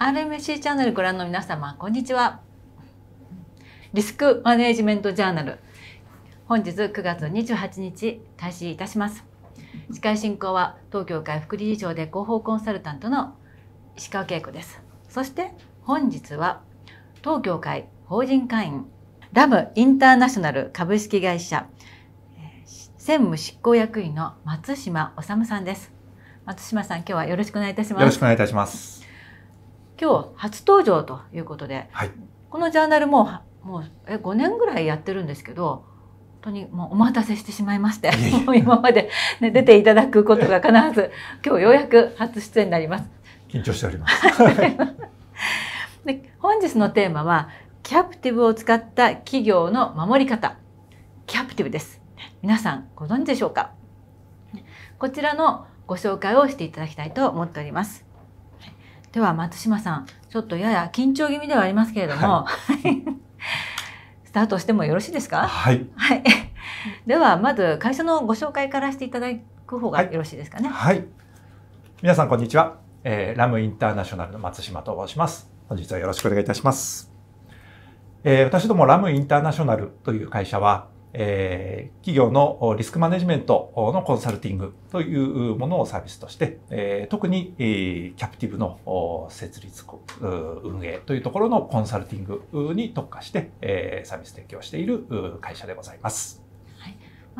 RMC チャンネルご覧の皆様、こんにちは。リスクマネジメントジャーナル。本日9月28日、開始いたします。司会進行は、東京会副理事長で広報コンサルタントの石川恵子です。そして本日は、東京会法人会員、ラムインターナショナル株式会社、専務執行役員の松島治さんです。松島さん、今日はよろしくお願いいたします。よろしくお願いいたします。今日初登場ということで、はい、このジャーナルももうえ5年ぐらいやってるんですけど本当にもうお待たせしてしまいまして 今まで、ね、出ていただくことが必ず今日ようやく初出演になります。緊張しております で本日のテーマはキャプティブを使った企業の守り方キャプティブです皆さんご存知でしょうかこちらのご紹介をしていただきたいと思っておりますでは松島さんちょっとやや緊張気味ではありますけれども、はい、スタートしてもよろしいですかはい、はい、ではまず会社のご紹介からしていただく方がよろしいですかねはい、はい、皆さんこんにちは、えー、ラムインターナショナルの松島と申します本日はよろしくお願いいたします、えー、私どもラムインターナショナルという会社はえー、企業のリスクマネジメントのコンサルティングというものをサービスとして、えー、特に、えー、キャプティブの設立運営というところのコンサルティングに特化して、えー、サービス提供している会社でございます。は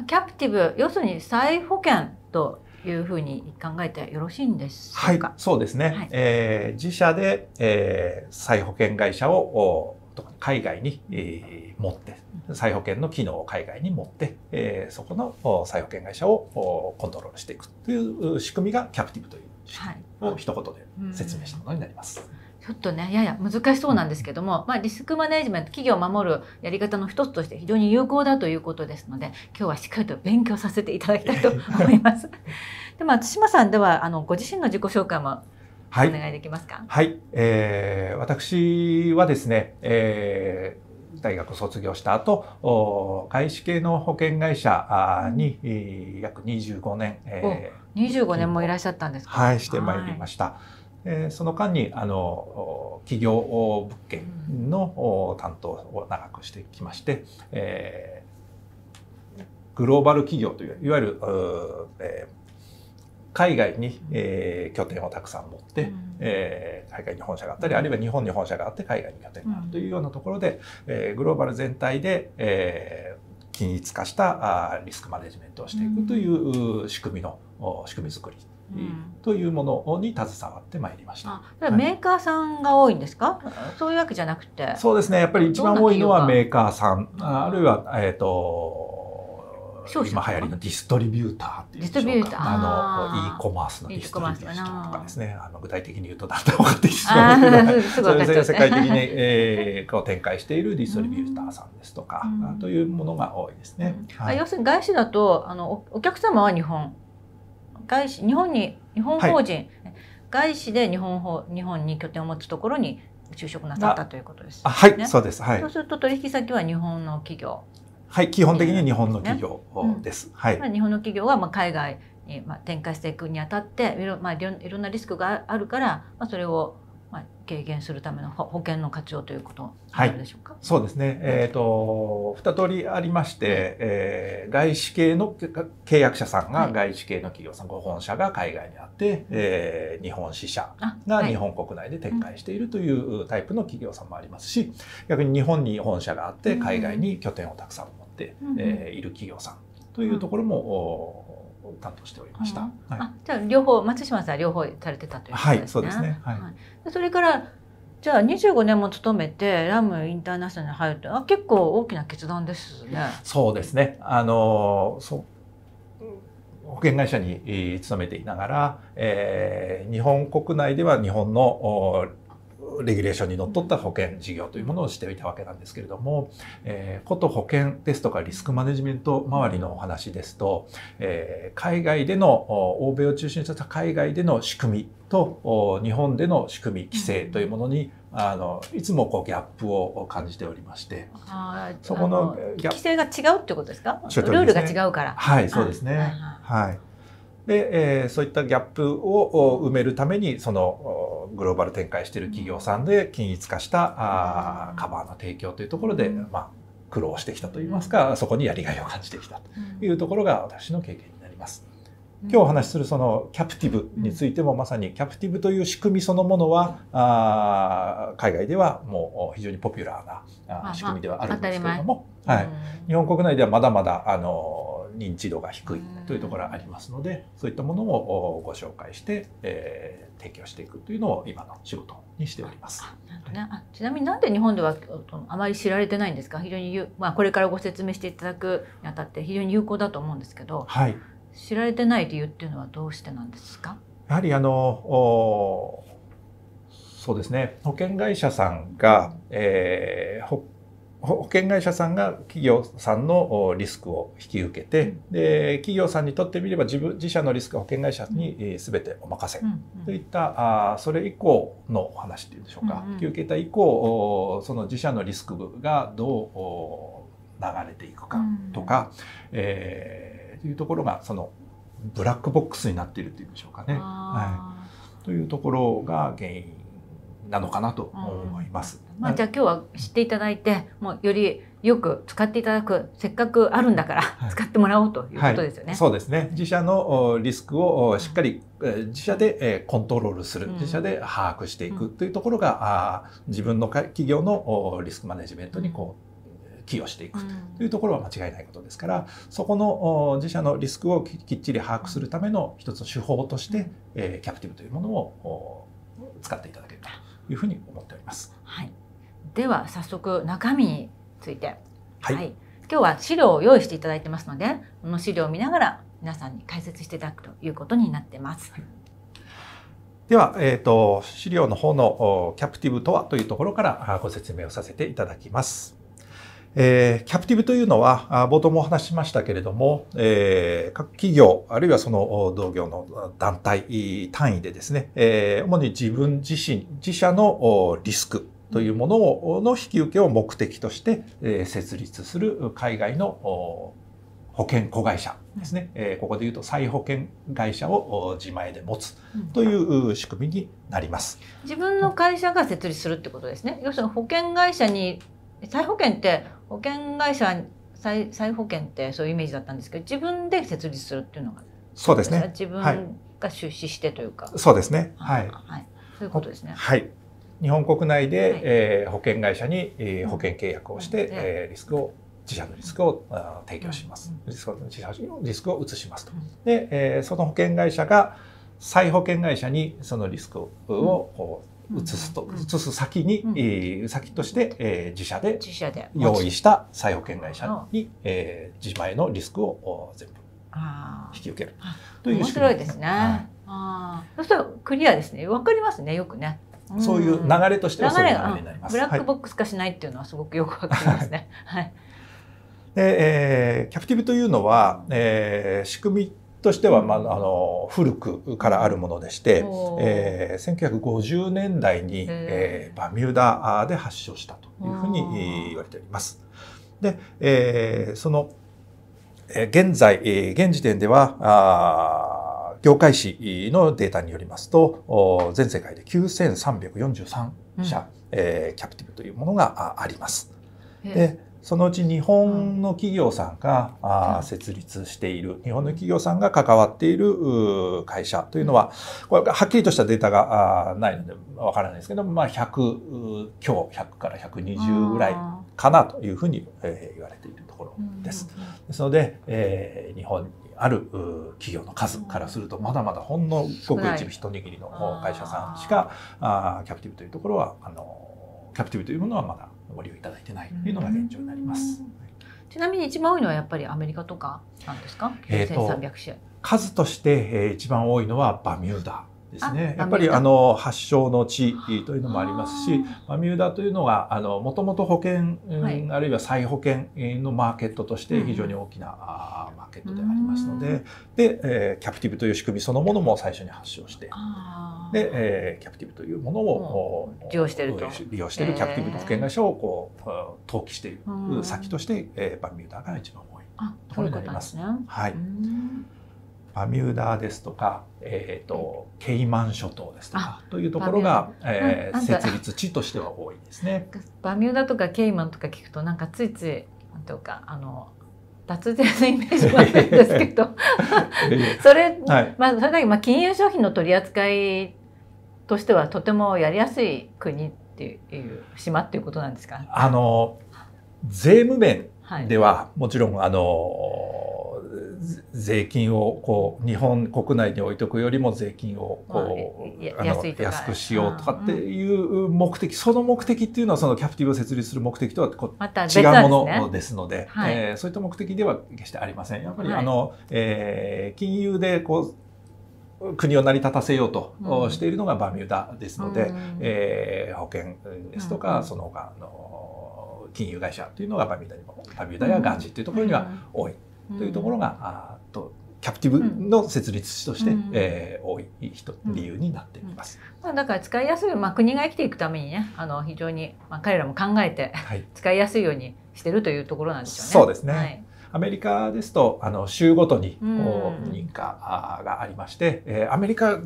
い、キャプティブ要するに再保険というふうに考えてよろしいんですはい、そうですね、はい、えー、自社で、えー、再保険会社をとか海外に、えー、持って再保険の機能を海外に持って、えー、そこの再保険会社をコントロールしていくという仕組みがキャプティブという仕組みを一言で説明したものになります。はいうんちょっとね、やや難しそうなんですけども、まあ、リスクマネジメント、企業を守るやり方の一つとして非常に有効だということですので、今日はしっかりと勉強させていただきたいと思います。で松島さんでは、あの、ご自身の自己紹介もはい、お願いできますか。はい、えー、私はですね、えー大学卒業した後外資系の保険会社に、約25年、えー、25年もいらっしゃったんですかはいしてまいりました、はい、えー、その間にあの企業物件の担当を長くしてきまして、うん、えー、グローバル企業といういわゆる、えー海外に、えー、拠点をたくさん持って、うん、えー、海外に本社があったり、あるいは日本に本社があって海外に拠点があるというようなところで、えー、グローバル全体で、えー、均一化したあリスクマネジメントをしていくという仕組みの、仕組み作りうん、というものに携わってまいりました。あメーカーさんが多いんですか、はい、そういうわけじゃなくて。そうですね。やっぱり一番多いのはメーカーさん、あるいは、えっ、ー、と、今流行りのディストリビューターっていうリビューターあの e コマースのディストリビューターとかですねあの具体的に言うとだんだ分かってきてうですけどそれ世界的に、えー、こう展開しているディストリビューターさんですとか、というものが多いですね。はい、要するに外資だとあのお客様は日本外資日本に日本法人、はい、外資で日本法日本に拠点を持つところに就職なさったということです、ね、はい、そうです。はい。そうすると取引先は日本の企業。はい、基本的に日本の企業です。はい。日本の企業はまあ海外にまあ展開していくにあたって、いろまあいろんなリスクがあるから、まあそれを軽減するための保険の活用ということなんでしょうか、はい、そうですね、えーと、2通りありまして、えー、外資系の契約者さんが外資系の企業さん、はい、ご本社が海外にあって、えー、日本支社が日本国内で展開しているというタイプの企業さんもありますし逆に日本に本社があって海外に拠点をたくさん持って、えー、いる企業さんというところも、を担当しておりました。うんはい、あじゃあ両方松島さん両方されてたということですね。はい、そうですね。はい。はい、それからじゃあ25年も勤めてラムインターナショナルに入るとあ結構大きな決断ですね。そうですね。あのそう保険会社に勤めていながら、えー、日本国内では日本のレギュレーションにのっとった保険事業というものをしていたわけなんですけれども、えー、こと保険ですとかリスクマネジメント周りのお話ですと、えー、海外での欧米を中心とした海外での仕組みと日本での仕組み規制というものにあのいつもこうギャップを感じておりまして、そこの規制が違うってことですか？ルールが違うから。はい、そうですね。はい。で、えー、そういったギャップを埋めるためにそのグローバル展開している企業さんで均一化したあカバーの提供というところで、まあ、苦労してきたといいますかそこにやりがいを感じてきたというところが私の経験になります。今日お話しするそのキャプティブについてもまさにキャプティブという仕組みそのものはあ海外ではもう非常にポピュラーな仕組みではあるんですけれども、はい、日本国内ではまだまだあの認知度が低いというところがありますのでそういったものをご紹介して、えー、提供していくというのを今の仕事にしております。なね、はい、ちなみになんで日本ではあまり知られてないんですか非常に、まあ、これからご説明していただくにあたって非常に有効だと思うんですけど、はい、知られてない理由っていうのはどうしてなんですかやはりあのおそうですね保険会社さんが、えー、保険会社さんが企業さんのリスクを引き受けて、うん、で企業さんにとってみれば自分自社のリスクは保険会社に全てお任せ、うん、といったあそれ以降の話っていうんでしょうか、うんうん、引き受けた以降その自社のリスクがどう流れていくかとか、うん、えー、というところがそのブラックボックスになっているっていうんでしょうかね。はい、というところが原因なのかなと思います。うん、まあ、じゃあ今日は知っていただいてもうよりよく使っていただくせっかくあるんだから、使ってもらおうということですよね。はい、そうですね自社のリスクをしっかり自社でコントロールする自社で把握していくというところが、自分の企業のリスクマネジメントにこう、寄与していくというところは間違いないことですから、そこの自社のリスクをきっちり把握するための一つの手法として、えキャプティブというものを使っていただいうふうに思っております。はい、では早速中身について、はい、はい、今日は資料を用意していただいてますのでこの資料を見ながら皆さんに解説していただくということになってます。はい、では、えーと、と資料の方のキャプティブとはというところからご説明をさせていただきます。えー、キャプティブというのは、冒頭もお話ししましたけれども、えー、各企業、あるいはその同業の団体単位でですね、えー、主に自分自身、自社のリスクというものをの引き受けを目的として、えー、設立する海外の保険子会社ですね、えー、ここでいうと再保険会社を自前で持つという仕組みになります。自分の会社が設立するってことですね。要するに保険会社に再保険って保険会社再再保険ってそういうイメージだったんですけど自分で設立するっていうのがそうですね自分が出資してというか、はい、そうですねはい、はい、そういうことですねはい日本国内で、はい、えー、保険会社に、えー、保険契約をして、うん、えー、リスクを自社のリスクを提供します、うん、リスクを自社のリスクを移しますと、うん、で、えー、その保険会社が再保険会社にそのリスクを、うん移すと、移す先に、うん、えー、先として、えー、自社で用意した再保険会社に、えー、自前のリスクを全部引き受けるという面白いですね。はい、あそうクリアですね。わかりますねよくね。そういう流れとしてはそういう流れになります。ブラックボックス化しないっていうのはすごくよくわかりますね。はい。で、えー、キャプティブというのは、えー、仕組みとしては、まあ、あの古くからあるものでして、えー、1950年代に、えー、バミューダで発症したというふうに言われております。で、えー、その、えー、現在、えー、現時点ではあ業界誌のデータによりますと全世界で9343社、うんえー、キャプティブというものがあります。でそのうち日本の企業さんが、うん、あ設立している、日本の企業さんが関わっている会社というのは、これはっきりとしたデータがないのでわからないですけど、まあ、100強、100から120ぐらいかなというふうに、えー、言われているところです。ですので、えー、日本にある企業の数からするとまだまだほんのごく一部一握りの会社さんしかキャプティブというところはあのキャプティブというものはまだご利用いただいてないというのが現状になります。ちなみに一番多いのはやっぱりアメリカとかなんですか9 3 0数として、えー、一番多いのはバミューダですね。やっぱりあの発祥の地というのもありますし、バミューダというのはあのもともと保険、はい、あるいは再保険のマーケットとして非常に大きな、うん、マーケットでありますので、で、えー、キャプティブという仕組みそのものも最初に発祥して、で、えー、キャプティブというものを、うん、利用している利用しているキャプティブの保険会社をこう、登記している先として、えー、バミューダが一番多いところになります。すね、はい。バミューダですとか、えーと、とケイマン諸島ですとかというところが、えー、設立地としては多いですね。バミューダとかケイマンとか聞くとなんかついついなんていうかあの脱税のイメージがあるんですけど それ、はい、まあそれだけまあ金融商品の取り扱いとしてはとてもやりやすい国っていう島っていうことなんですか。あの税務面では、はい、もちろんあの税金をこう日本国内に置いとくよりも税金をこう、まあ、安くしようとかっていう目的、うん、その目的っていうのはそのキャプティブを設立する目的とはこう、また違うものですので、はい、えー、そういった目的では決してありません。やっぱり、あの、えー、金融でこう国を成り立たせようとしているのがバミューダですので、うん、えー、保険ですとか、うん、その他の金融会社というのがバミューダにもバミューダやガンジというところには多いというところが、うん、とキャプティブの設立として、うん、えー、多い人理由になっています、うんうん、だから使いやすい、まあ、国が生きていくためにねあの非常に、まあ、彼らも考えて、はい、使いやすいようにしてるというところなんでしょうね。そうですね、はいアメリカですとあの州ごとに認可がありまして、えー、アメリカ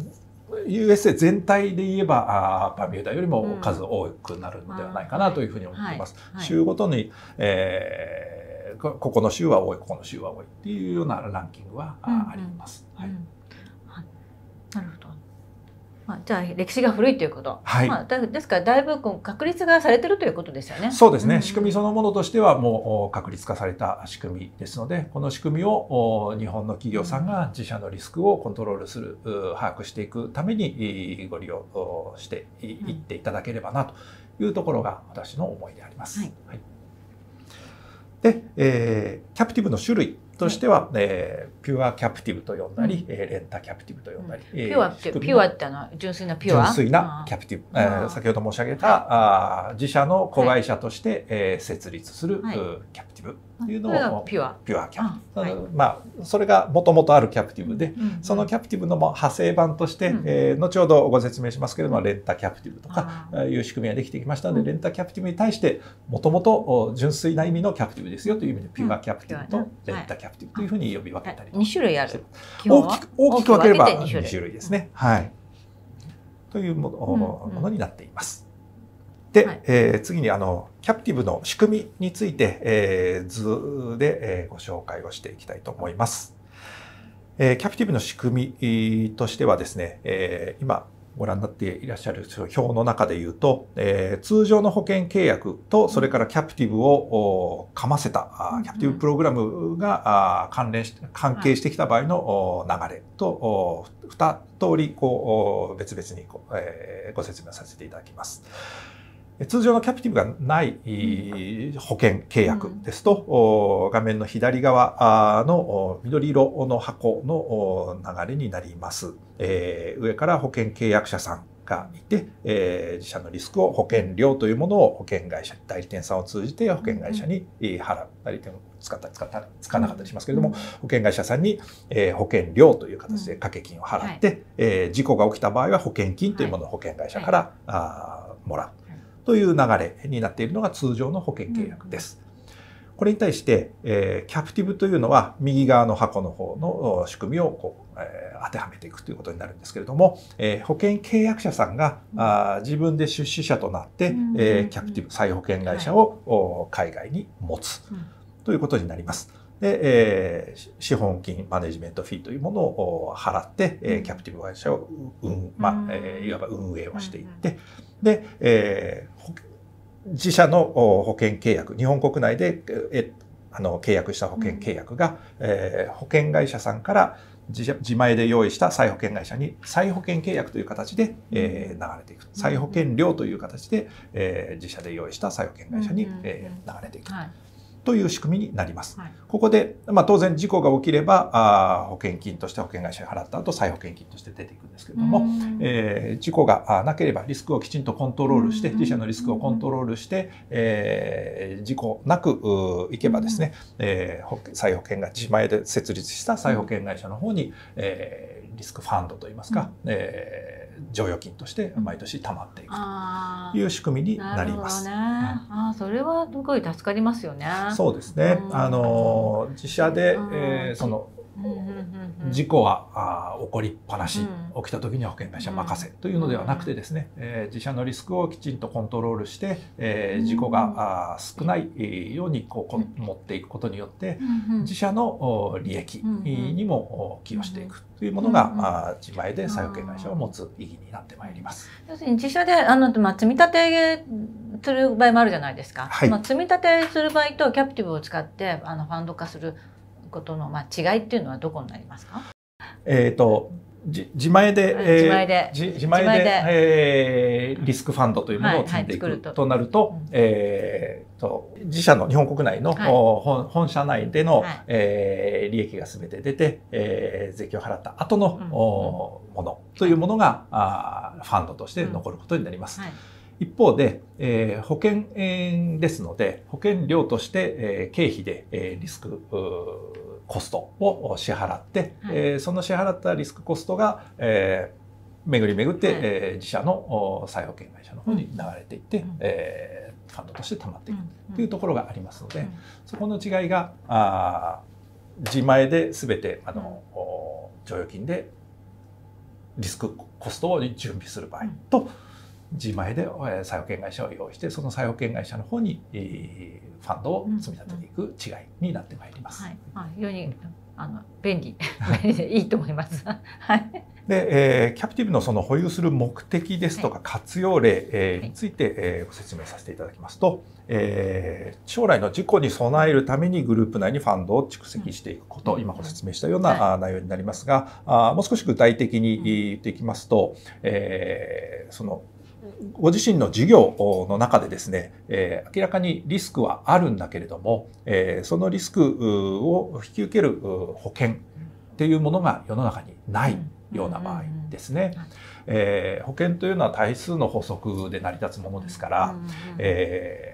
USA 全体で言えばあバミューダよりも数多くなるのではないかなというふうに思っています。はい、州ごとに、えーここの州は多いここの州は多いっていうようなランキングはあります。はい、なるほどまあ、じゃあ歴史が古いということ、はいまあ、ですからだいぶ確立がされてるということですよね。そうですね、うん、仕組みそのものとしてはもう確立化された仕組みですのでこの仕組みを日本の企業さんが自社のリスクをコントロールする、うん、把握していくためにご利用していっていただければなというところが私の思いであります。うん、はいで、えー、キャプティブの種類としては、はい、えー、ピュアキャプティブと呼んだり、うん、レンタキャプティブと呼んだり、うん、ピュアってピュアってあの純粋なピュア純粋なキャプティブ、えー、先ほど申し上げた、はい、あ自社の子会社として、はい、えー、設立する、はい、キャプティブいうのを、ピュアピュアキャプ、はい、まあそれがもともとあるキャプティブで、うん、そのキャプティブの派生版として、うん、えー、後ほどご説明しますけれども、レンタキャプティブとかいう仕組みができてきましたので、レンタキャプティブに対してもともと純粋な意味のキャプティブですよという意味でピュアキャプティブとレンタキャプティブというふうに呼び分けたり、はい、2種類ある大きく大きく分ければ2種類ですね。はいというもの,、になっています。で、はい、えー、次にあのキャプティブの仕組みについて、えー、図で、えー、ご紹介をしていきたいと思います。えー、キャプティブの仕組みとしてはですね、えー、今ご覧になっていらっしゃる表の中で言うと、えー、通常の保険契約とそれからキャプティブをかませた、うん、キャプティブプログラムが関連し関係してきた場合の流れと2通りこう別々にえー、ご説明させていただきます。通常のキャプティブがない保険契約ですと、画面の左側の緑色の箱の流れになります。上から保険契約者さんがいて、え自社のリスクを保険料というものを保険会社代理店さんを通じて保険会社に払う代理店を使ったり使ったり使わなかったりしますけれども、保険会社さんに、え保険料という形で掛け金を払って、え事故が起きた場合は保険金というものを保険会社から、あもらう。という流れになっているのが通常の保険契約です。これに対して、えー、キャプティブというのは右側の箱の方の仕組みをこう、えー、当てはめていくということになるんですけれども、えー、保険契約者さんが、うん、あ自分で出資者となって、うん、えー、キャプティブ再保険会社を、はい、海外に持つということになります。で、えー、資本金マネジメントフィーというものを払って、えー、キャプティブ会社を、まあえいわば運営をしていって、で、えー、自社の保険契約、日本国内で、えあの契約した保険契約が、えー、保険会社さんから自自前で用意した再保険会社に再保険契約という形で、えー、流れていく再保険料という形で、えー、自社で用意した再保険会社に、えー、流れていく。はいという仕組みになります。はい、ここで、まあ、当然事故が起きればあ保険金として保険会社に払った後再保険金として出ていくんですけれども、えー、事故がなければリスクをきちんとコントロールして自社のリスクをコントロールして、えー、事故なくいけばですね、えー、再保険が自前で設立した再保険会社の方に、えー、リスクファンドといいますか、うん、えー剰余金として毎年貯まっていくという仕組みになります。ねうん、あそれはすごい助かりますよね。そうですね。あの自社で、えー、その事故はあ起こりっぱなし、起きた時には保険会社任せというのではなくてですね、えー、自社のリスクをきちんとコントロールして、えー、事故があ少ないようにこうこ持っていくことによって自社の利益にも寄与していくというものが、うん、自前で債保険会社を持つ意義になってまいります。要するに自社であの、まあ、積立てする場合もあるじゃないですか、はい、まあ、積立する場合とキャプティブを使ってあのファンド化することの、まあ、違いっていうのはどこになりますかえっ、ー、と自前で、えー、自前で自前で、えー、リスクファンドというものを積んでいく、はいはい、となると,、うんえーと、自社の日本国内の、はい、本社内での、はい、えー、利益がすべて出て、えー、税金を払った後の、うん、おものというものが、はい、あファンドとして残ることになります。うんはい一方で、えー、保険ですので保険料として、えー、経費で、えー、リスクコストを支払って、はい、えー、その支払ったリスクコストが、えー巡り巡って、はい、えー、自社の再保険会社の方に流れていって、うん、えー、ファンドとして溜まっていくというところがありますので、うんうん、そこの違いがあ自前で全てあの、剰余金でリスクコストを準備する場合と、自前で債保険会社を用意してその債保険会社の方にファンドを積み立てていく違いになってまいります。はいあ、非常にあの便利 いいと思います。はい。で、えー、キャプティブのその保有する目的ですとか活用例、はい、えー、について、えー、ご説明させていただきますと、えー、将来の事故に備えるためにグループ内にファンドを蓄積していくこと、うん、今ご説明したような、内容になりますが、あもう少し具体的に言っていきますと、うん、えー、そのご自身の事業の中でですね、え明らかにリスクはあるんだけれども、えそのリスクを引き受ける保険っていうものが世の中にないような場合ですね。え保険というのは対数の法則で成り立つものですから、えー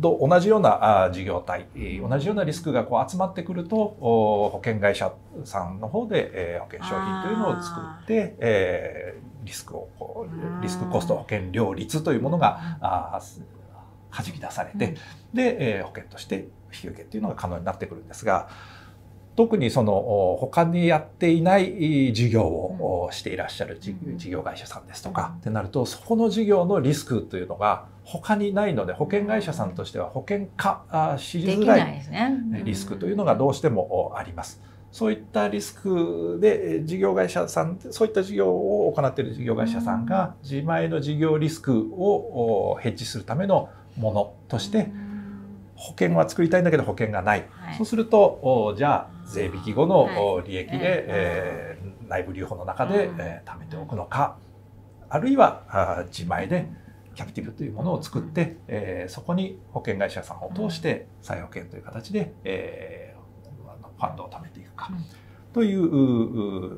と同じような事業体、同じようなリスクがこう集まってくると、保険会社さんの方で保険商品というのを作って、えリスクを、リスクコスト保険料率というものが弾き出されて、で、え保険として引き受けっていうのが可能になってくるんですが、特にその他にやっていない事業をしていらっしゃる事業会社さんですとかってなると、そこの事業のリスクというのが他にないので保険会社さんとしては保険化しづらいリスクというのがどうしてもあります。そういったリスクで事業会社さんそういった事業を行っている事業会社さんが自前の事業リスクをヘッジするためのものとして保険は作りたいんだけど保険がない、はい、そうするとじゃあ税引き後の利益で、はえ内部留保の中で、え貯めておくのかあるいは自前で、キャプティブというものを作って、えー、そこに保険会社さんを通して再保険という形で、えー、ファンドを貯めていくかという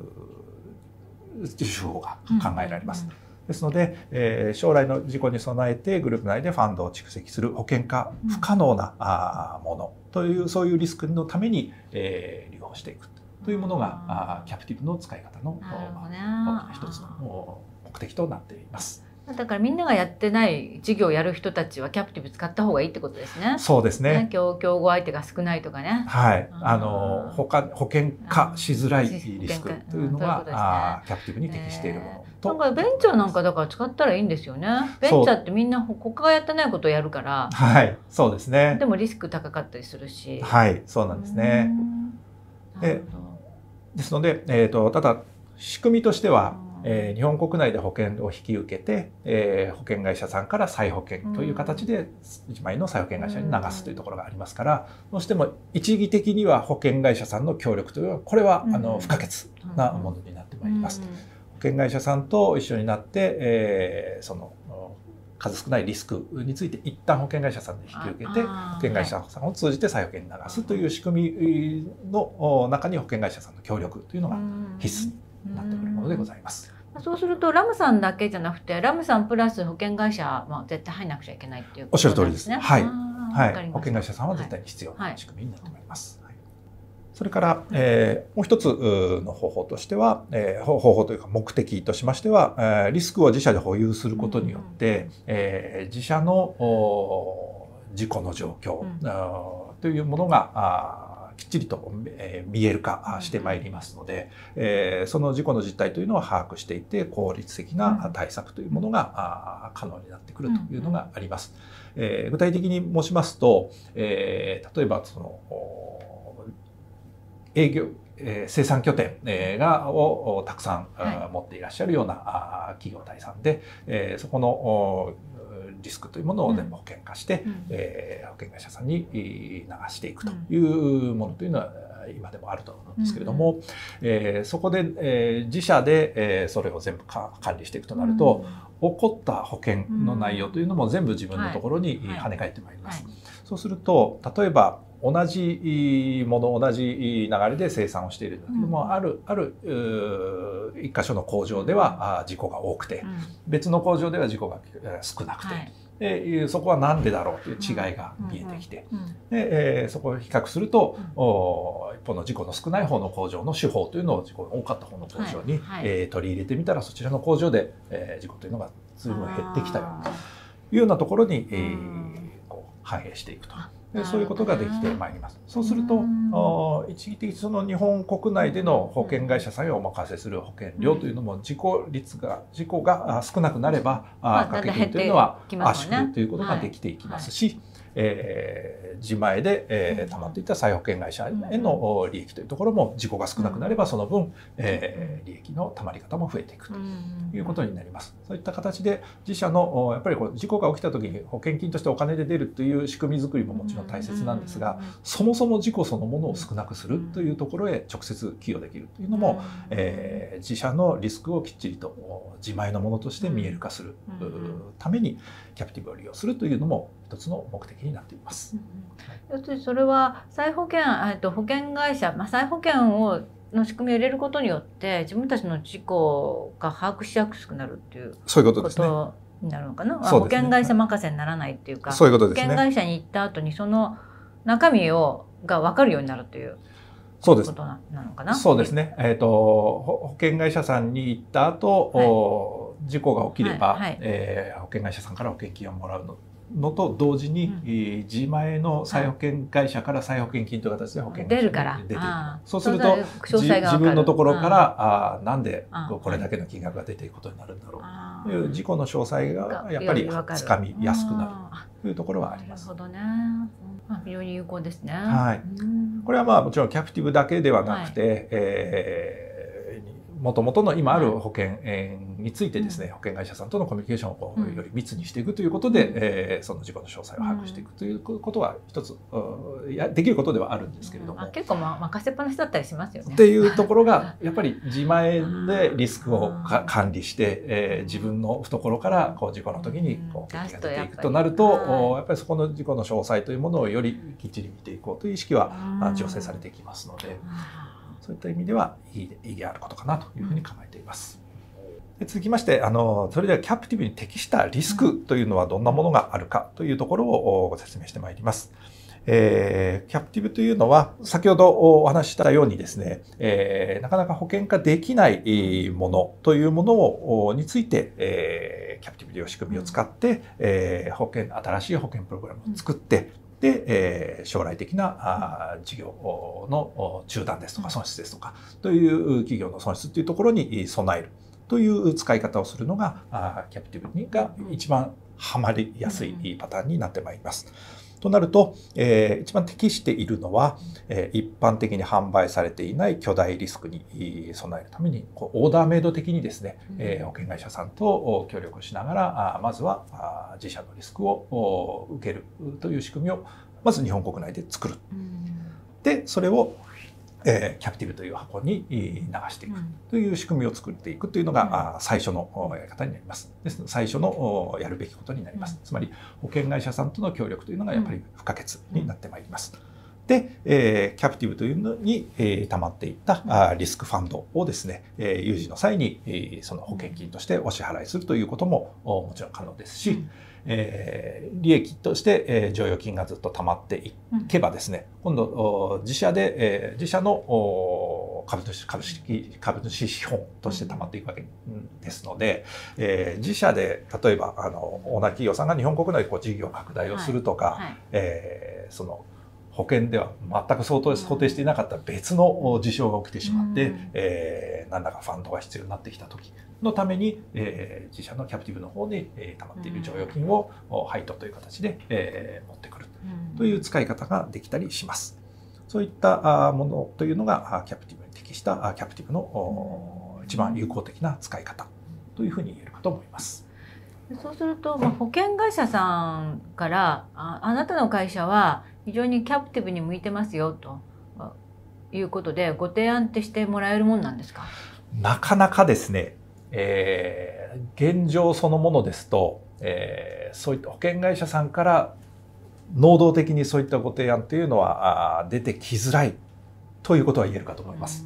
手法が考えられます。ですので、えー、将来の事故に備えてグループ内でファンドを蓄積する保険化不可能な、あものというそういうリスクのために、えー、利用していくというものがあキャプティブの使い方の、まあ、一つの目的となっています。だからみんながやってない事業をやる人たちはキャプティブ使った方がいいってことですね。そうですね。ね競合相手が少ないとかね。はい。あの他保険化しづらいリスクというのが、うんね、あキャプティブに適しているもの。えー、なんかベンチャーなんかだから使ったらいいんですよね。ベンチャーってみんな他がやってないことをやるから。はい。そうですね。でもリスク高かったりするし。はい。そうなんですね。でですので、えーとただ仕組みとしては、えー、日本国内で保険を引き受けて、えー、保険会社さんから再保険という形で1枚の再保険会社に流すというところがありますから、どうしても一義的には保険会社さんの協力というのはこれはあの不可欠なものになってまいります。保険会社さんと一緒になって、えー、その数少ないリスクについて一旦保険会社さんで引き受けて保険会社さんを通じて再保険に流すという仕組みの中に保険会社さんの協力というのが必須なってくるものでございます。そうするとラムさんだけじゃなくてラムさんプラス保険会社は絶対入らなくちゃいけないっていうことですね。おっしゃる通りですね。はい。はい、保険会社さんは絶対に必要な仕組みになってまります。はい、それから、えー、もう一つの方法としては、えー、方法というか目的としましては、えー、リスクを自社で保有することによって、うん、えー、自社の事故の状況、うん、というものがあちりと見える化してまいりますので、その事故の実態というのを把握していて効率的な対策というものが可能になってくるというのがあります。具体的に申しますと、例えばその営業生産拠点、がをたくさん、持っていらっしゃるような企業体さんで、そこのリスクというものを全部保険化して、うん、えー、保険会社さんに流していくというものというのは今でもあると思うんですけれども、うん、えー、そこで、えー、自社で、えそれを全部管理していくとなると、うん、起こった保険の内容というのも全部自分のところに跳ね返ってまいります。そうすると例えば同じもの同じ流れで生産をしているんだけども、うん、あるある一箇所の工場では事故が多くて、うん、別の工場では事故が少なくて。はいそこは何でだろうという違いが見えてきて、でえー、そこを比較すると、うん、一方の事故の少ない方の工場の手法というのを事故が多かった方の工場に、はいはい、え取り入れてみたらそちらの工場で、え事故というのが随分減ってきたよというようなところに、えー、こう反映していくと。そういうことができてまいります。そうすると、一時的その日本国内での保険会社さんにお任せする保険料というのも事故率が事故が少なくなれば掛け金というのは圧縮ということができていきますし、えー、自前で、えー、溜まっていた再保険会社への利益というところも事故が少なくなればその分、えー、利益のたまり方も増えていくということになります。そういった形で自社のやっぱりこう事故が起きた時に保険金としてお金で出るという仕組み作りももちろん大切なんですがそもそも事故そのものを少なくするというところへ直接寄与できるというのも、えー、自社のリスクをきっちりと自前のものとして見える化するためにキャプティブを利用するというのも一つの目的になっています。要するにそれは再保険、えっと保険会社、まあ再保険をの仕組みを入れることによって自分たちの事故が把握しやすくなるっていうそういうことですね。になるのかな、ね、保険会社任せにならないっていうか、ね、保険会社に行った後にその中身をが分かるようになるという。そうです。なのかな。そうですね。えっ、ー、と保険会社さんに行った後、はい、事故が起きれば、はいはい、えー、保険会社さんから保険金をもらうののと同時に、うん、えー、自前の再保険会社から再保険金という形で保険が出るから出てそうすると自分のところから、あなんでこれだけの金額が出ていくことになるんだろうという事故の詳細がやっぱりつかみやすくなるというところはあります。なるほどね、まあ、非常に有効ですね、はい、これはまあもちろんキャプティブだけではなくて、はい、えーもともとの今ある保険についてですね、保険会社さんとのコミュニケーションをより密にしていくということで、えその事故の詳細を把握していくということは一つ、やできることではあるんですけれども。結構、ま、任せっぱなしだったりしますよね。っていうところがやっぱり自前でリスクを管理して、え自分の懐からこう事故の時にこうっていくとなると、やっぱりそこの事故の詳細というものをよりきっちり見ていこうという意識は調整されてきますので。そういった意味ではいい意義あることかなというふうに考えています。で続きましてあのそれではキャプティブに適したリスクというのはどんなものがあるかというところをご説明してまいります。えー、キャプティブというのは、先ほどお話ししたようにですね、えー、なかなか保険化できないものというものをについて、えー、キャプティブ利用仕組みを使って、えー、保険、新しい保険プログラムを作って、で、えー、将来的なあ事業の中断ですとか損失ですとかという企業の損失というところに備えるという使い方をするのがキャプティブが一番はまりやすいパターンになってまいります。となると、えー、一番適しているのは、えー、一般的に販売されていない巨大リスクに備えるためにこうオーダーメイド的にですね、えー、保険会社さんと協力しながらあまずは自社のリスクを受けるという仕組みをまず日本国内で作る。でそれをえー、キャプティブという箱に流していくという仕組みを作っていくというのが、うん、最初のやり方になります。ですので最初のやるべきことになります。つまり保険会社さんとの協力というのがやっぱり不可欠になってまいります。で、えー、キャプティブというのに、えー、溜まっていったあリスクファンドをですね、えー、有事の際に、えー、その保険金としてお支払いするということももちろん可能ですし、うんえー、利益として、えー、剰余金がずっとたまっていけばですね、うん、今度自社で、えー、自社の株主株式株主資本としてたまっていくわけですので、えー、自社で例えばあの同じ企業さんが日本国内でこう事業拡大をするとか、はいはい、えー、その保険では全く想定していなかった別の事象が起きてしまって、うん、えー、何だかファンドが必要になってきた時のために、えー、自社のキャプティブの方で、えー、溜まっている剰余金を配当という形で、えー、持ってくるという使い方ができたりします。そういったあものというのがキャプティブに適したキャプティブの一番有効的な使い方というふうに言えるかと思います。そうすると、まあ、保険会社さんからああなたの会社は非常にキャプティブに向いてますよということでご提案ってしてもらえるもんなんですかなかなかですねえー、現状そのものですと、えー、そういった保険会社さんから能動的にそういったご提案というのは出てきづらいということは言えるかと思います。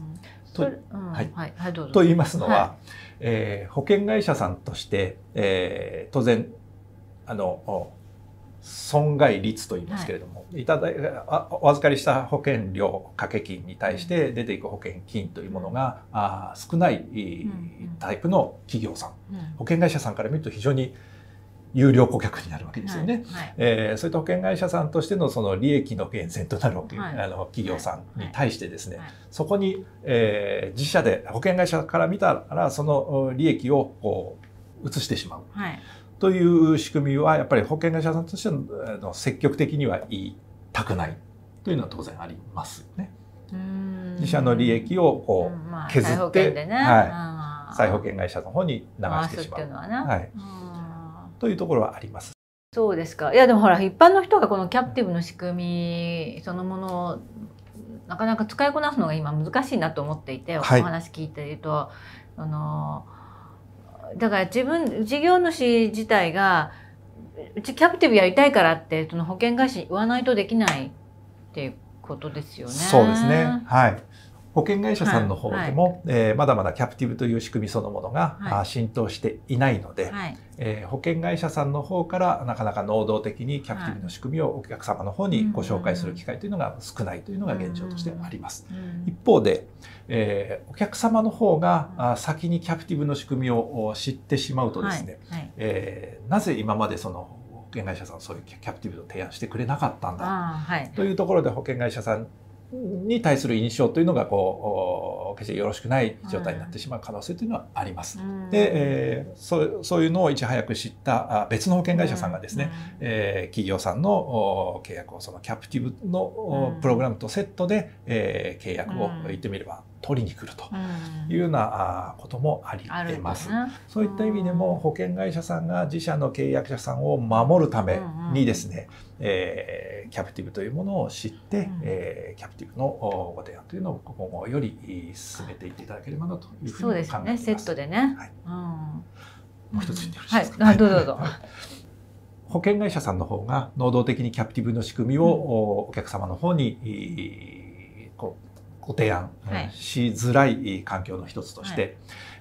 とうんはいはいはい、と言いますのは、はい、えー、保険会社さんとして、えー、当然あの損害率と言いますけれども、はい、いただあお預かりした保険料掛け金に対して出ていく保険金というものが、うん、あ少ないタイプの企業さん、うん、保険会社さんから見ると非常に有料顧客になるわけですよね、はいはい、えー、そういった保険会社さんとしてのその利益の源泉となる、はい、あの企業さんに対してですね、そこに、えー、自社で保険会社から見たらその利益をこう移してしまう、という仕組みはやっぱり保険会社さんとしての積極的には言いたくないというのは当然ありますよね。自社の利益をこう削って、うんまあ、再保険会社の方に流してしまう。うはい、というところはあります。そうですかいやでもほら一般の人がこのキャプティブの仕組みそのものをなかなか使いこなすのが今難しいなと思っていて、お話聞いていると、あのだから自分事業主自体がうちキャプティブやりたいからってその保険会社に言わないとできないっていうことですよね。そうですねはい保険会社さんの方でも、はいはい、えー、まだまだキャプティブという仕組みそのものが、はい、浸透していないので、はい、えー、保険会社さんの方からなかなか能動的にキャプティブの仕組みをお客様の方にご紹介する機会というのが少ないというのが現状としてあります。一方で、えー、お客様の方が先にキャプティブの仕組みを知ってしまうとですね、はい、えー、なぜ今までその険会社さんそういうキャプティブを提案してくれなかったんだ、はい、というところで保険会社さんに対する印象というのがこう決してよろしくない状態になってしまう可能性というのはあります。うん、で、えー、そそういうのをいち早く知った別の保険会社さんがですね、うん、えー、企業さんの契約をそのキャプティブのプログラムとセットで、うん、えー、契約を言ってみれば取りに来るというようなこともあり得ます。ね、そういった意味でも保険会社さんが自社の契約者さんを守るためにですね、うんうんえー、キャプティブというものを知って、うん、えー、キャプティブのご提案というのを今後より進めていっていただければなというふうに考えています。そうですね、セットでね。はい。うん、もう一つ言ってよろしいですか、はい、どうぞどうぞ。保険会社さんの方が能動的にキャプティブの仕組みをお客様の方にこうご提案しづらい環境の一つとして、はい、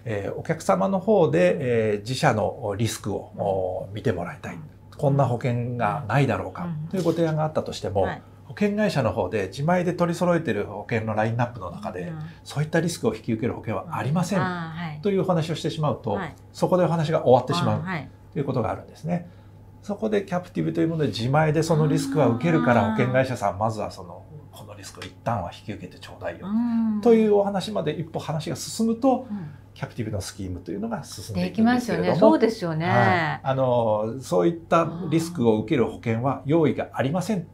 えー、お客様の方で、えー、自社のリスクを見てもらいたい。こんな保険がないだろうかというご提案があったとしても、はい、保険会社の方で自前で取り揃えてる保険のラインナップの中で、うん、そういったリスクを引き受ける保険はありません、うんはい、というお話をしてしまうと、はい、そこでお話が終わってしまうということがあるんですね。そこでキャプティブというもので自前でそのリスクは受けるから保険会社さんまずはそのこのリスクを一旦は引き受けてちょうだいよというお話まで一歩話が進むと、うんキャプティブのスキームというのが進んでいきますよね。そうですよね、はい、あのそういったリスクを受ける保険は用意がありません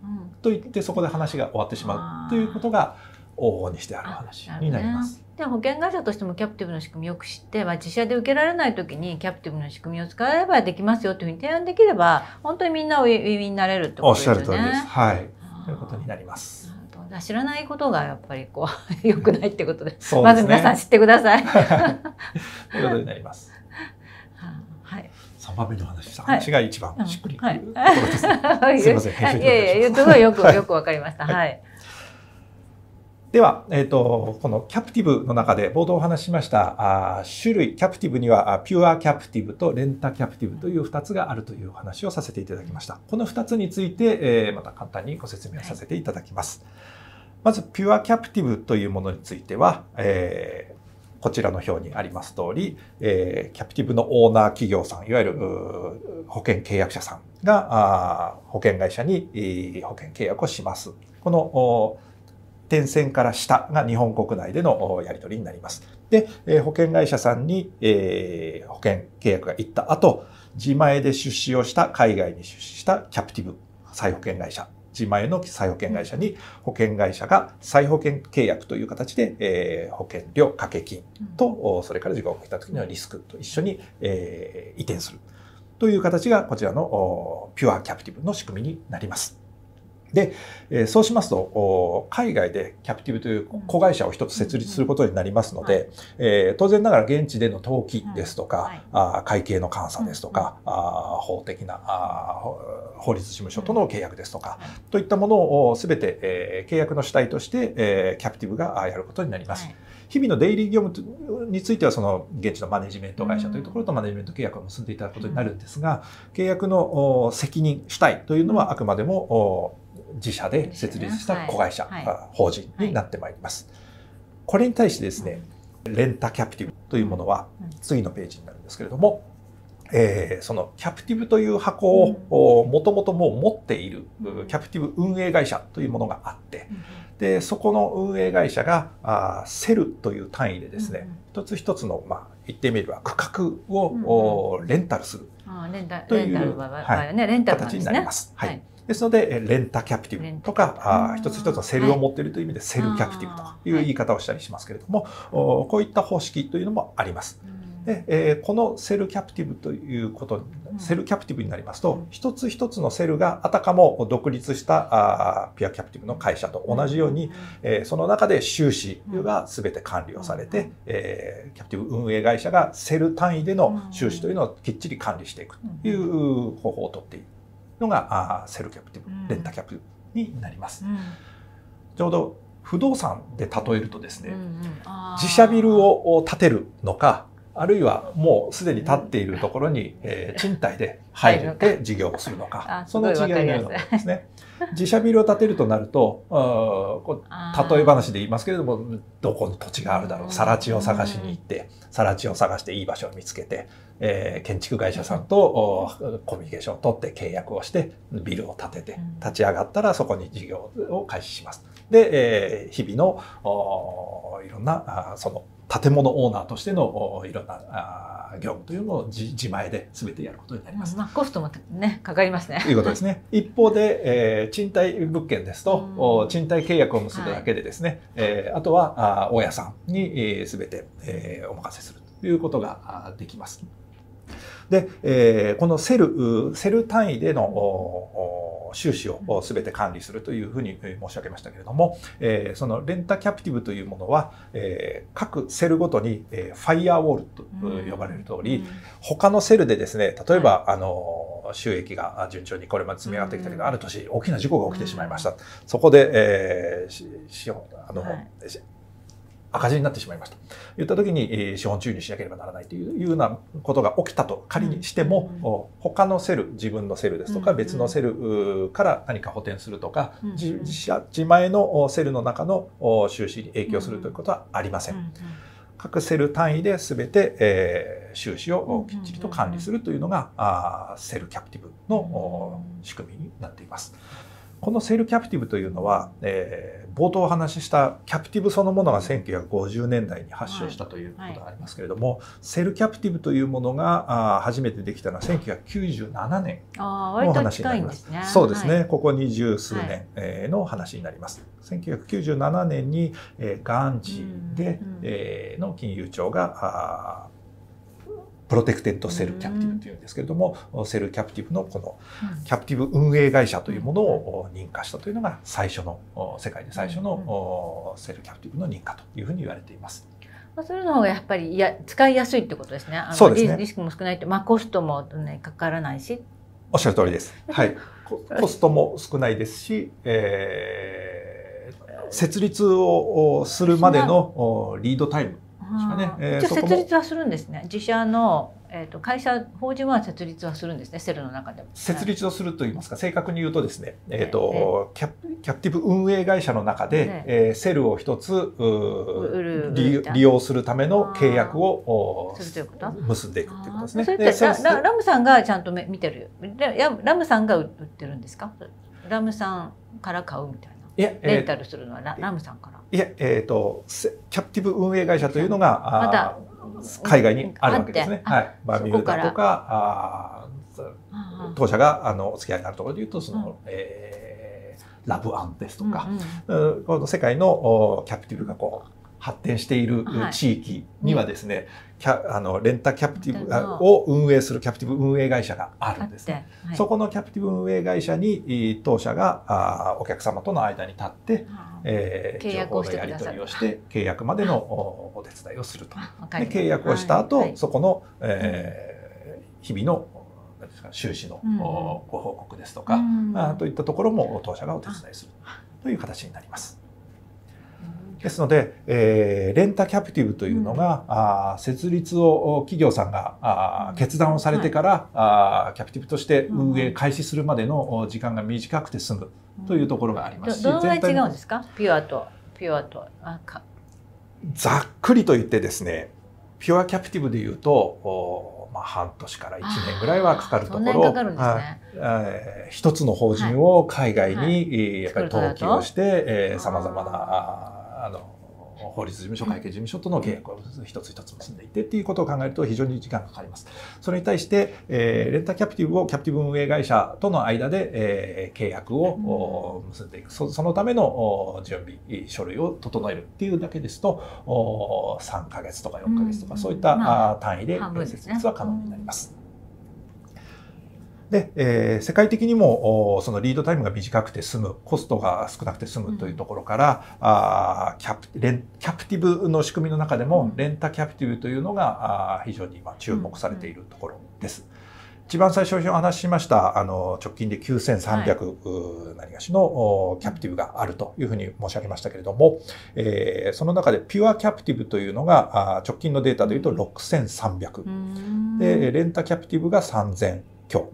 と言ってそこで話が終わってしまうということが往々にしてある話になります。で保険会社としてもキャプティブの仕組みをよく知って、まあ、自社で受けられない時にキャプティブの仕組みを使えばできますよというふうに提案できれば本当にみんなウィンウィンになれるってことですね。おっしゃる通りです。はい、ということになります。知らないことがやっぱりこう 良くないってことで、ね、まず皆さん知ってください。ということになります。はい。三番目の話、話が一番しっくりはい、ところです、はい、すみません、編集いやいや、すごいよく、よくわかりました。はい。はい、では、えっ、ー、と、このキャプティブの中で冒頭お話しましたあ種類、キャプティブにはピュアキャプティブとレンタキャプティブという2つがあるというお話をさせていただきました。この2つについて、えー、また簡単にご説明をさせていただきます。はいまず、ピュアキャプティブというものについては、えー、こちらの表にあります通り、えー、キャプティブのオーナー企業さん、いわゆる保険契約者さんが、あ保険会社に保険契約をします。この点線から下が日本国内でのやり取りになります。で、え保険会社さんに、え保険契約が行った後、自前で出資をした海外に出資したキャプティブ、再保険会社自前の再保険会社に保険会社が再保険契約という形で、えー、保険料掛け金と、それから事故が起きた時のリスクと一緒に、えー、移転するという形がこちらのピュアキャプティブの仕組みになります。で、えそうしますと海外でキャプティブという子会社を一つ設立することになりますので、え当然ながら現地での登記ですとか、あ会計の監査ですとか、あ法的なあ法律事務所との契約ですとか、といったものをべて、え契約の主体として、えキャプティブがやることになります。日々の出入り業務についてはその現地のマネジメント会社というところとマネジメント契約を結んでいただくことになるんですが、契約の責任主体というのはあくまでも自社で設立した子会社、はい、法人になってまいります。これに対してですね、レンタキャプティブというものは次のページになるんですけれども、えー、そのキャプティブという箱をもともともう持っているキャプティブ運営会社というものがあってでそこの運営会社があセルという単位でですね、一つ一つの、まあ、言ってみれば区画を、レンタルするという、形になります。はいですので、レンタキャプティブとか、あ一つ一つのセルを持っているという意味で、セルキャプティブという言い方をしたりしますけれども、はい、こういった方式というのもあります。で、えー、このセルキャプティブということ、セルキャプティブになりますと、一つ一つのセルがあたかも独立したあピアキャプティブの会社と同じように、えー、その中で収支が全て管理をされて、えー、キャプティブ運営会社がセル単位での収支というのをきっちり管理していくという方法をとっている。のがあセルキャプティブ、レンタキャプになります。ちょうど不動産で例えるとですね、自社ビルを建てるのかあるいはもうすでに立っているところに、えー、賃貸で入って事業をするのかその違いのようなものですね。自社ビルを建てるとなるとこう例え話で言いますけれどもどこに土地があるだろう更地を探しに行って更地を探していい場所を見つけて、えー、建築会社さんとおコミュニケーションを取って契約をしてビルを建てて立ち上がったらそこに事業を開始します。で、えー、日々のおいろんなあその建物オーナーとしてのいろんな業務というのを自前で全てやることになります。まあ、コストもねかかりますね。ということですね。一方で、えー、賃貸物件ですと、賃貸契約を結ぶだけでですね、はい、えー、あとはあ大家さんに、えー、全て、えー、お任せするということができます。で、えー、このセルセル単位での収支をべて管理するというふうに申し上げましたけれども、えー、そのレンタキャプティブというものは、えー、各セルごとに、えー、ファイアウォールと呼ばれる通り、うん、他のセルでですね、例えば、はい、あの、収益が順調にこれまで積み上がってきたけど、うん、ある年大きな事故が起きてしまいました。うん、そこで、えー、あの、はい赤字になってしまいました言った時にえ資本注入しなければならないというようなことが起きたと仮にしても、他のセル自分のセルですとか別のセルから何か補填するとか、自自前のセルの中の収支に影響するということはありません。各セル単位で全て、えー、収支をきっちりと管理するというのが、あセルキャプティブの仕組みになっています。このセルキャプティブというのは、えー冒頭お話ししたキャプティブそのものが1950年代に発症したということがありますけれども、はいはい、セルキャプティブというものがあ初めてできたのは1997年の話になります。すね、そうですね、はい、ここ二十数年の話になります。1997年にガンジーでの金融庁がプロテクテッドセルキャプティブというんですけれども、うん、セルキャプティブのこのキャプティブ運営会社というものを認可したというのが最初の世界で最初のセルキャプティブの認可というふうに言われています。まあ、それの方がやっぱりいや使いやすいってことですね。あの、ね、リスクも少ないと、まあ、コストも、ね、かからないし。おっしゃる通りです。はい。コストも少ないですし、えー、設立をするまでのリードタイムですかね。設立はするんですね。自社のえーと、会社法人は設立はするんですねセルの中でも設立をするといいますか正確に言うとですね、えーと、えー、キャキャプティブ運営会社の中で、ね、えー、セルを一つ利用するための契約を結んでいくということですねそっララムさんがちゃんと見てるラムさんが売ってるんですかラムさんから買うみたいないや、えー、レンタルするのはラ,、ラムさんからいえ、えーと、キャプティブ運営会社というのが、ま、海外にあるわけですね。はい、バーミューダとかあ当社があのお付き合いになるところでいうとその、うん、えー、ラブアンですとか、うん、うん、世界のキャプティブがこう発展している地域にはですね、はい、あのレンタキャプティブを運営するキャプティブ運営会社があるんです、ね、はい、そこのキャプティブ運営会社に当社があお客様との間に立って、えー、情報のやり取りをして契約までのお手伝いをすると、で契約をした後、はい、そこの、えー、日々の収支のご報告ですとか、うん、といったところも当社がお手伝いするという形になります。ですので、えー、レンタキャプティブというのが、うん、あ設立を企業さんがあ決断をされてから、はい、あキャプティブとして運営開始するまでの時間が短くて済むというところがありますし、うん、どのぐらい違うんですかピュアとピュアとあかざっくりと言ってですねピュアキャプティブでいうとお、まあ、半年から1年ぐらいはかかるところ一つの法人を海外に、はい、やっぱり登記をしてさまざまなあの法律事務所、会計事務所との契約を一つ一つ結んでいってっていうことを考えると非常に時間がかかります。それに対して、えー、レンタキャプティブをキャプティブ運営会社との間で、えー、契約を結んでいく。そそのための準備、書類を整えるっていうだけですと、3か月とか4か月とか、そういった、まあ、単位で設立は可能になります。で、えー、世界的にもそのリードタイムが短くて済むコストが少なくて済むというところから、うん、あキャプレンキャプティブの仕組みの中でも、レンタキャプティブというのがあ非常に今注目されているところです。一番最初にお話ししましたあの直近で9300、何がしのキャプティブがあるというふうに申し上げましたけれども、えー、その中でピュアキャプティブというのがあ直近のデータでいうと6300、うん、でレンタキャプティブが3000。教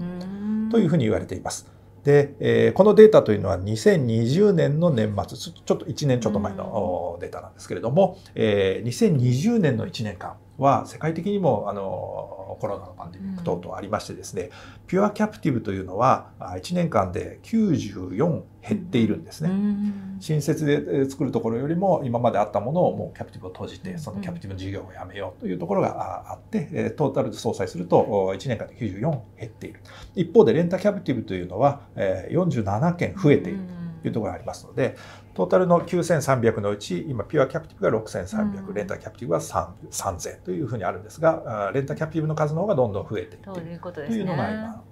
というふうに言われています。で、えー、このデータというのは2020年の年末ちょっと1年ちょっと前のデータなんですけれども、えー、2020年の1年間は世界的にもあのコロナのパンデミック等々ありましてですね、うん、ピュアキャプティブというのは1年間で94減っているんですね、うん、新設で作るところよりも今まであったものをもうキャプティブを閉じてそのキャプティブの事業をやめようというところがあってトータルで総裁すると1年間で94減っている一方でレンタキャプティブというのは47件増えているというところがありますのでトータルの9300のうち今ピュアキャプティブが6300、レンタキャプティブは3000というふうにあるんですがレンタキャプティブの数の方がどんどん増えていってというというのが今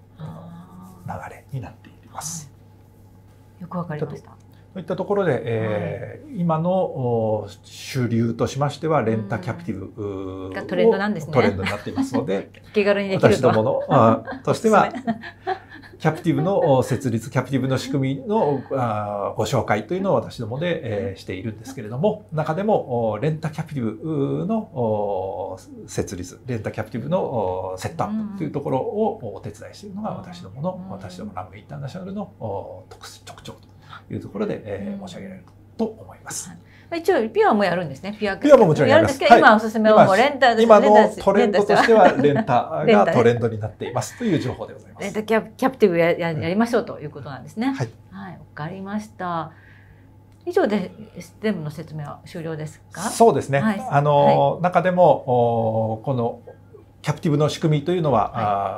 流れになっています。よくわかりましたといったところで、えー、はい、今の主流としましてはレンタキャプティブがトレンドなんですねトレンドになっていますので 気軽にできると私どものとしては キャプティブの設立、キャプティブの仕組みのご紹介というのを私どもでしているんですけれども、中でもレンタキャプティブの設立、レンタキャプティブのセットアップというところをお手伝いしているのが私どもの、私どもラムインターナショナルの特徴というところで申し上げられると思います。一応ピアもやるんですね。ピアももちろんやるんですけど、はい、今おすすめはもうレンタル今のトレンドとしてはレンタがトレンドになっていますという情報でございます。レンタキャキャプティブややりましょうということなんですね。うん、はい、はい、わかりました。以上で全部の説明は終了ですか。そうですね。はい、あの、はい、中でもおこのキャプティブの仕組みというのは、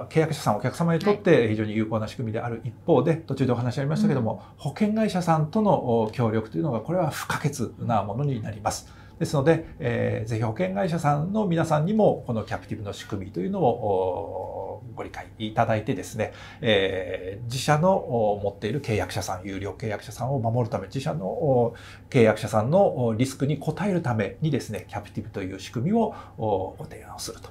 はい、契約者さんお客様にとって非常に有効な仕組みである一方で、途中でお話ありましたけども、うん、保険会社さんとの協力というのがこれは不可欠なものになります。ですので、えー、ぜひ保険会社さんの皆さんにもこのキャプティブの仕組みというのをご理解いただいてですね、えー、自社の持っている契約者さん、有料契約者さんを守るため、自社の契約者さんのリスクに応えるためにですね、キャプティブという仕組みをご提案をすると。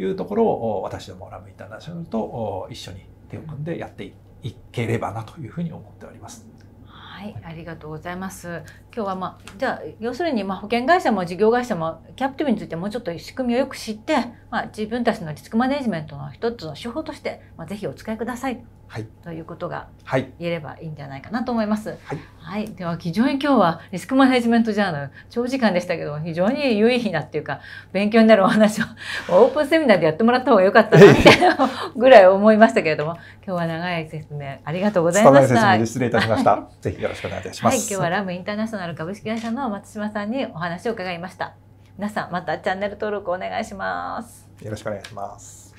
いうところを私どもラブインターナショナルと一緒に手を組んでやっていければなというふうに思っております。はい、ありがとうございます。今日はまあ、じゃあ要するにま保険会社も事業会社もキャプティブについてもうちょっと仕組みをよく知って、まあ、自分たちのリスクマネジメントの一つの手法として、まあ、ぜひお使いください。はい、ということが言えればいいんじゃないかなと思います。はい、はい、では非常に今日はリスクマネジメントジャーナル長時間でしたけど非常に有意義なっていうか勉強になるお話を オープンセミナーでやってもらった方が良かったなみたいなぐらい思いましたけれども今日は長い説明ありがとうございました。失礼いたしました。ぜひよろしくお願いいたします。はい、今日はラムインターナショナル株式会社の松島さんにお話を伺いました。皆さんまたチャンネル登録お願いします。よろしくお願いします。